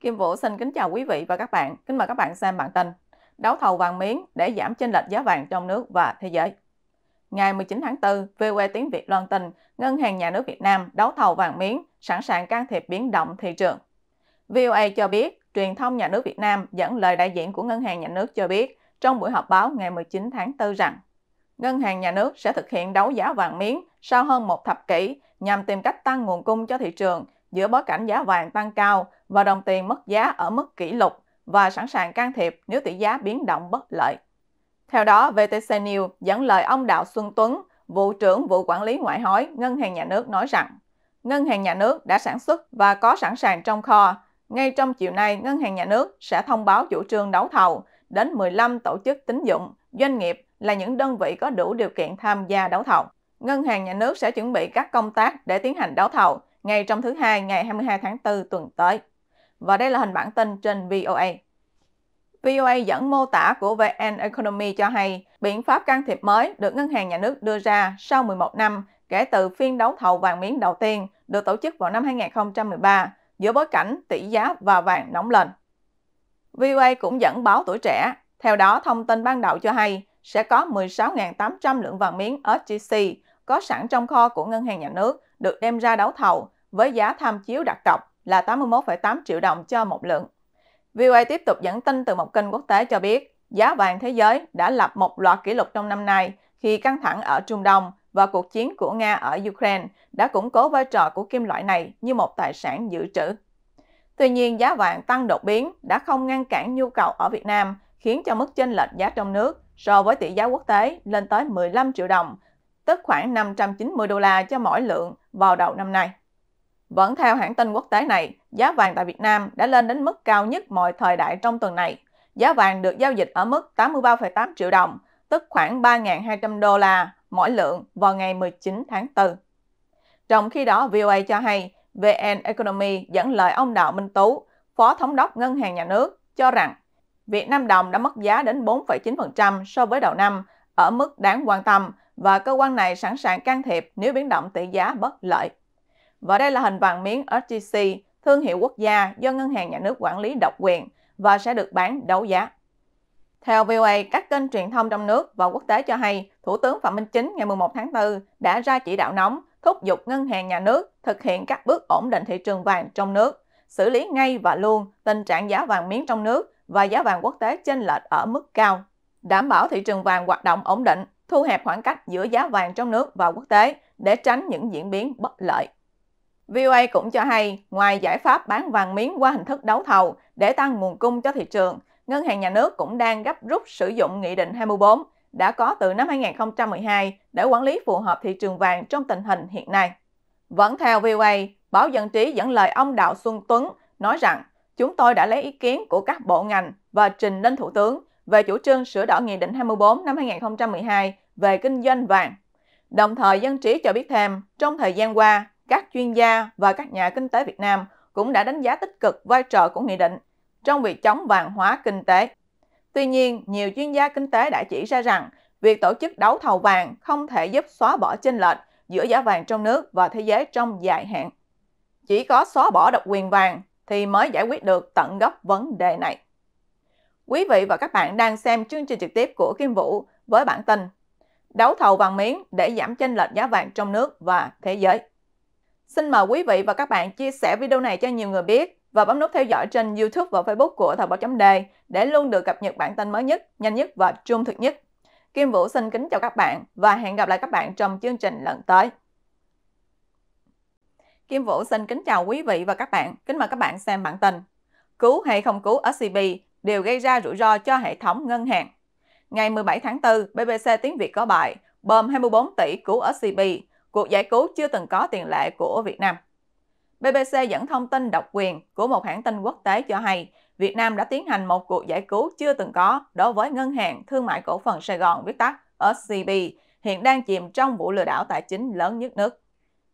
Kim Vũ xin kính chào quý vị và các bạn. Kính mời các bạn xem bản tin Đấu thầu vàng miếng để giảm chênh lệch giá vàng trong nước và thế giới. Ngày 19 tháng 4, VOE Tiếng Việt loan tin Ngân hàng Nhà nước Việt Nam đấu thầu vàng miếng sẵn sàng can thiệp biến động thị trường. VOA e cho biết, truyền thông nhà nước Việt Nam dẫn lời đại diện của Ngân hàng Nhà nước cho biết trong buổi họp báo ngày 19 tháng 4 rằng Ngân hàng Nhà nước sẽ thực hiện đấu giá vàng miếng sau hơn một thập kỷ nhằm tìm cách tăng nguồn cung cho thị trường giữa bối cảnh giá vàng tăng cao và đồng tiền mất giá ở mức kỷ lục và sẵn sàng can thiệp nếu tỷ giá biến động bất lợi. Theo đó, VTC News dẫn lời ông Đạo Xuân Tuấn, vụ trưởng vụ quản lý ngoại hối Ngân hàng Nhà nước nói rằng, Ngân hàng Nhà nước đã sản xuất và có sẵn sàng trong kho. Ngay trong chiều nay, Ngân hàng Nhà nước sẽ thông báo chủ trương đấu thầu đến 15 tổ chức tín dụng, doanh nghiệp là những đơn vị có đủ điều kiện tham gia đấu thầu. Ngân hàng Nhà nước sẽ chuẩn bị các công tác để tiến hành đấu thầu ngay trong thứ hai ngày 22 tháng 4 tuần tới. Và đây là hình bản tin trên VOA. VOA dẫn mô tả của VN Economy cho hay biện pháp can thiệp mới được ngân hàng nhà nước đưa ra sau 11 năm kể từ phiên đấu thầu vàng miếng đầu tiên được tổ chức vào năm 2013 giữa bối cảnh tỷ giá và vàng nóng lên. VOA cũng dẫn báo tuổi trẻ, theo đó thông tin ban đầu cho hay sẽ có 16.800 lượng vàng miếng SGC có sẵn trong kho của ngân hàng nhà nước được đem ra đấu thầu với giá tham chiếu đặt cọc là 81,8 triệu đồng cho một lượng. VOA tiếp tục dẫn tin từ một kênh quốc tế cho biết, giá vàng thế giới đã lập một loạt kỷ lục trong năm nay khi căng thẳng ở Trung Đông và cuộc chiến của Nga ở Ukraine đã củng cố vai trò của kim loại này như một tài sản dự trữ. Tuy nhiên, giá vàng tăng đột biến đã không ngăn cản nhu cầu ở Việt Nam, khiến cho mức chênh lệch giá trong nước so với tỷ giá quốc tế lên tới 15 triệu đồng, tức khoảng 590 đô la cho mỗi lượng vào đầu năm nay. Vẫn theo hãng tin quốc tế này, giá vàng tại Việt Nam đã lên đến mức cao nhất mọi thời đại trong tuần này. Giá vàng được giao dịch ở mức 83,8 triệu đồng, tức khoảng 3.200 đô la mỗi lượng vào ngày 19 tháng 4. Trong khi đó, VOA cho hay VN Economy dẫn lời ông Đào Minh Tú, Phó Thống đốc Ngân hàng Nhà nước, cho rằng Việt Nam đồng đã mất giá đến 4,9% so với đầu năm, ở mức đáng quan tâm và cơ quan này sẵn sàng can thiệp nếu biến động tỷ giá bất lợi. Và đây là hình vàng miếng SGC, thương hiệu quốc gia do Ngân hàng Nhà nước quản lý độc quyền và sẽ được bán đấu giá. Theo VOA, các kênh truyền thông trong nước và quốc tế cho hay, Thủ tướng Phạm Minh Chính ngày 11 tháng 4 đã ra chỉ đạo nóng thúc giục Ngân hàng Nhà nước thực hiện các bước ổn định thị trường vàng trong nước, xử lý ngay và luôn tình trạng giá vàng miếng trong nước và giá vàng quốc tế chênh lệch ở mức cao, đảm bảo thị trường vàng hoạt động ổn định, thu hẹp khoảng cách giữa giá vàng trong nước và quốc tế để tránh những diễn biến bất lợi. VOA cũng cho hay, ngoài giải pháp bán vàng miếng qua hình thức đấu thầu để tăng nguồn cung cho thị trường, Ngân hàng Nhà nước cũng đang gấp rút sử dụng Nghị định 24 đã có từ năm 2012 để quản lý phù hợp thị trường vàng trong tình hình hiện nay. Vẫn theo VOA, báo dân trí dẫn lời ông Đạo Xuân Tuấn nói rằng chúng tôi đã lấy ý kiến của các bộ ngành và trình lên Thủ tướng về chủ trương sửa đổi Nghị định 24 năm 2012 về kinh doanh vàng. Đồng thời dân trí cho biết thêm, trong thời gian qua, các chuyên gia và các nhà kinh tế Việt Nam cũng đã đánh giá tích cực vai trò của nghị định trong việc chống vàng hóa kinh tế. Tuy nhiên, nhiều chuyên gia kinh tế đã chỉ ra rằng việc tổ chức đấu thầu vàng không thể giúp xóa bỏ chênh lệch giữa giá vàng trong nước và thế giới trong dài hạn. Chỉ có xóa bỏ độc quyền vàng thì mới giải quyết được tận gốc vấn đề này. Quý vị và các bạn đang xem chương trình trực tiếp của Kim Vũ với bản tin Đấu thầu vàng miếng để giảm chênh lệch giá vàng trong nước và thế giới. Xin mời quý vị và các bạn chia sẻ video này cho nhiều người biết và bấm nút theo dõi trên YouTube và Facebook của Thời báo chấm đề để luôn được cập nhật bản tin mới nhất, nhanh nhất và trung thực nhất. Kim Vũ xin kính chào các bạn và hẹn gặp lại các bạn trong chương trình lần tới. Kim Vũ xin kính chào quý vị và các bạn. Kính mời các bạn xem bản tin. Cứu hay không cứu SCB đều gây ra rủi ro cho hệ thống ngân hàng. Ngày 17 tháng 4, BBC Tiếng Việt có bài Bơm 24 tỷ cứu SCB cuộc giải cứu chưa từng có tiền lệ của Việt Nam. BBC dẫn thông tin độc quyền của một hãng tin quốc tế cho hay Việt Nam đã tiến hành một cuộc giải cứu chưa từng có đối với Ngân hàng Thương mại Cổ phần Sài Gòn viết tắt SCB, hiện đang chìm trong vụ lừa đảo tài chính lớn nhất nước.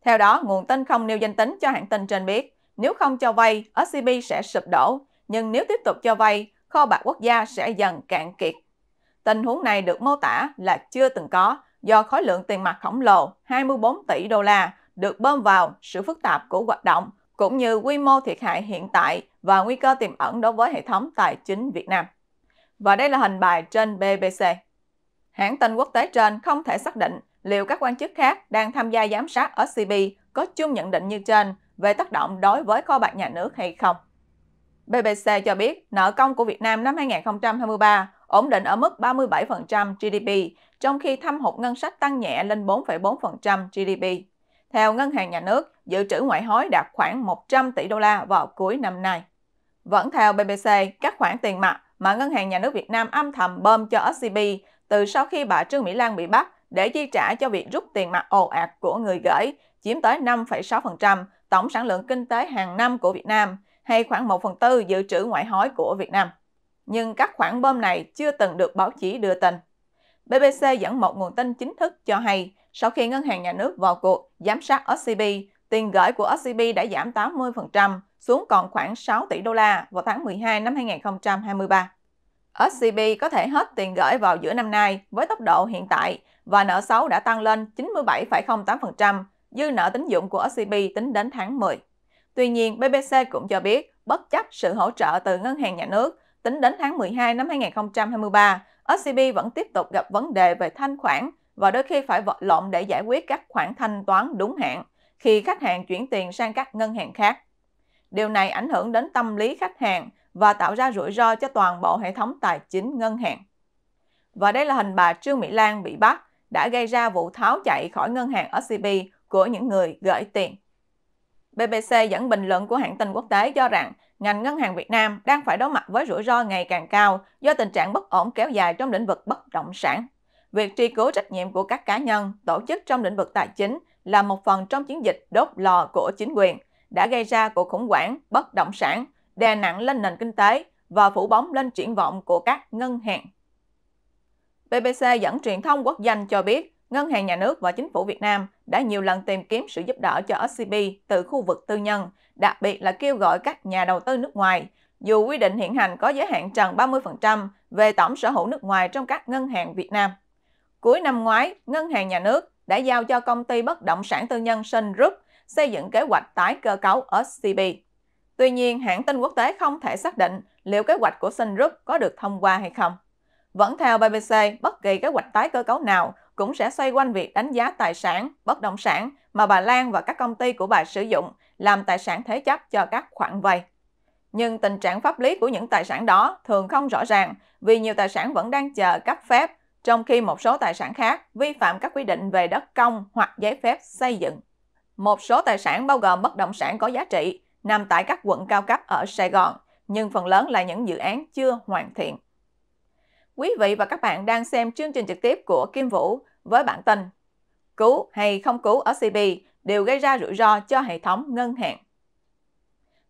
Theo đó, nguồn tin không nêu danh tính cho hãng tin trên biết, nếu không cho vay, SCB sẽ sụp đổ, nhưng nếu tiếp tục cho vay, kho bạc quốc gia sẽ dần cạn kiệt. Tình huống này được mô tả là chưa từng có do khối lượng tiền mặt khổng lồ 24 tỷ đô la được bơm vào sự phức tạp của hoạt động, cũng như quy mô thiệt hại hiện tại và nguy cơ tiềm ẩn đối với hệ thống tài chính Việt Nam. Và đây là hình bài trên BBC. Hãng tin quốc tế trên không thể xác định liệu các quan chức khác đang tham gia giám sát ở CB có chung nhận định như trên về tác động đối với kho bạc nhà nước hay không. BBC cho biết nợ công của Việt Nam năm 2023 ổn định ở mức 37% GDP, trong khi thâm hụt ngân sách tăng nhẹ lên 4,4% GDP. Theo Ngân hàng Nhà nước, dự trữ ngoại hối đạt khoảng 100 tỷ đô la vào cuối năm nay. Vẫn theo BBC, các khoản tiền mặt mà Ngân hàng Nhà nước Việt Nam âm thầm bơm cho SCB từ sau khi bà Trương Mỹ Lan bị bắt để chi trả cho việc rút tiền mặt ồ ạt của người gửi chiếm tới 5,6% tổng sản lượng kinh tế hàng năm của Việt Nam hay khoảng 1 phần tư dự trữ ngoại hối của Việt Nam nhưng các khoản bơm này chưa từng được báo chí đưa tin. BBC dẫn một nguồn tin chính thức cho hay, sau khi ngân hàng nhà nước vào cuộc giám sát OCB, tiền gửi của OCB đã giảm 80% xuống còn khoảng 6 tỷ đô la vào tháng 12 năm 2023. OCB có thể hết tiền gửi vào giữa năm nay với tốc độ hiện tại và nợ xấu đã tăng lên 97,08%, dư nợ tín dụng của OCB tính đến tháng 10. Tuy nhiên, BBC cũng cho biết, bất chấp sự hỗ trợ từ ngân hàng nhà nước, Tính đến tháng 12 năm 2023, SCB vẫn tiếp tục gặp vấn đề về thanh khoản và đôi khi phải vật lộn để giải quyết các khoản thanh toán đúng hạn khi khách hàng chuyển tiền sang các ngân hàng khác. Điều này ảnh hưởng đến tâm lý khách hàng và tạo ra rủi ro cho toàn bộ hệ thống tài chính ngân hàng. Và đây là hình bà Trương Mỹ Lan bị bắt đã gây ra vụ tháo chạy khỏi ngân hàng SCB của những người gửi tiền. BBC dẫn bình luận của hãng tin quốc tế cho rằng ngành ngân hàng Việt Nam đang phải đối mặt với rủi ro ngày càng cao do tình trạng bất ổn kéo dài trong lĩnh vực bất động sản. Việc truy cứu trách nhiệm của các cá nhân, tổ chức trong lĩnh vực tài chính là một phần trong chiến dịch đốt lò của chính quyền đã gây ra cuộc khủng hoảng bất động sản, đè nặng lên nền kinh tế và phủ bóng lên triển vọng của các ngân hàng. BBC dẫn truyền thông quốc danh cho biết Ngân hàng Nhà nước và Chính phủ Việt Nam đã nhiều lần tìm kiếm sự giúp đỡ cho SCB từ khu vực tư nhân, đặc biệt là kêu gọi các nhà đầu tư nước ngoài. Dù quy định hiện hành có giới hạn trần 30% về tổng sở hữu nước ngoài trong các ngân hàng Việt Nam. Cuối năm ngoái, Ngân hàng Nhà nước đã giao cho công ty bất động sản tư nhân Sun Group xây dựng kế hoạch tái cơ cấu SCB. Tuy nhiên, hãng tin quốc tế không thể xác định liệu kế hoạch của Sun Group có được thông qua hay không. Vẫn theo BBC, bất kỳ kế hoạch tái cơ cấu nào cũng sẽ xoay quanh việc đánh giá tài sản, bất động sản mà bà Lan và các công ty của bà sử dụng làm tài sản thế chấp cho các khoản vay. Nhưng tình trạng pháp lý của những tài sản đó thường không rõ ràng vì nhiều tài sản vẫn đang chờ cấp phép, trong khi một số tài sản khác vi phạm các quy định về đất công hoặc giấy phép xây dựng. Một số tài sản bao gồm bất động sản có giá trị nằm tại các quận cao cấp ở Sài Gòn, nhưng phần lớn là những dự án chưa hoàn thiện. Quý vị và các bạn đang xem chương trình trực tiếp của Kim Vũ với bản tin Cứu hay không cứu ở CB đều gây ra rủi ro cho hệ thống ngân hàng.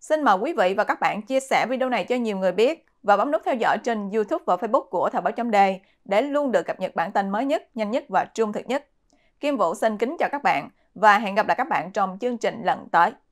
Xin mời quý vị và các bạn chia sẻ video này cho nhiều người biết và bấm nút theo dõi trên YouTube và Facebook của Thời báo chấm đề để luôn được cập nhật bản tin mới nhất, nhanh nhất và trung thực nhất. Kim Vũ xin kính chào các bạn và hẹn gặp lại các bạn trong chương trình lần tới.